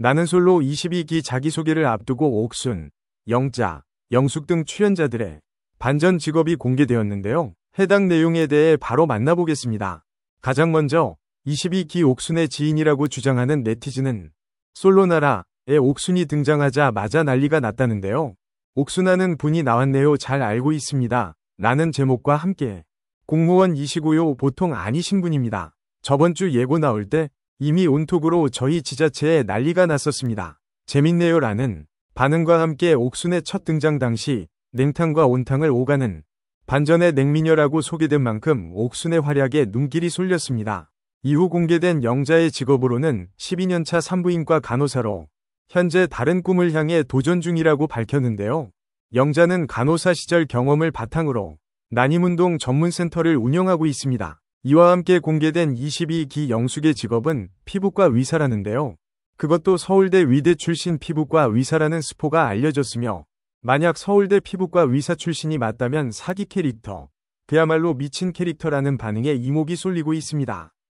나는 솔로 22기 자기소개를 앞두고 옥순, 영자, 영숙 등 출연자들의 반전 직업이 공개되었는데요. 해당 내용에 대해 바로 만나보겠습니다. 가장 먼저 22기 옥순의 지인이라고 주장하는 네티즌은 솔로나라의 옥순이 등장하자마자 난리가 났다는데요. 옥순하는 분이 나왔네요. 잘 알고 있습니다. 라는 제목과 함께 공무원 이시고요. 보통 아니신 분입니다. 저번 주 예고 나올 때 이미 온톡으로 저희 지자체에 난리가 났었습니다. 재밌네요라는 반응과 함께 옥순의 첫 등장 당시 냉탕과 온탕을 오가는 반전의 냉미녀라고 소개된 만큼 옥순의 활약에 눈길이 쏠렸습니다. 이후 공개된 영자의 직업으로는 12년차 산부인과 간호사로 현재 다른 꿈을 향해 도전 중이라고 밝혔는데요. 영자는 간호사 시절 경험을 바탕으로 난임운동 전문센터를 운영하고 있습니다. 이와 함께 공개된 22기 영숙의 직업은 피부과 의사라는데요. 그것도 서울대 위대 출신 피부과 의사라는 스포가 알려졌으며 만약 서울대 피부과 의사 출신이 맞다면 사기 캐릭터, 그야말로 미친 캐릭터라는 반응에 이목이 쏠리고 있습니다.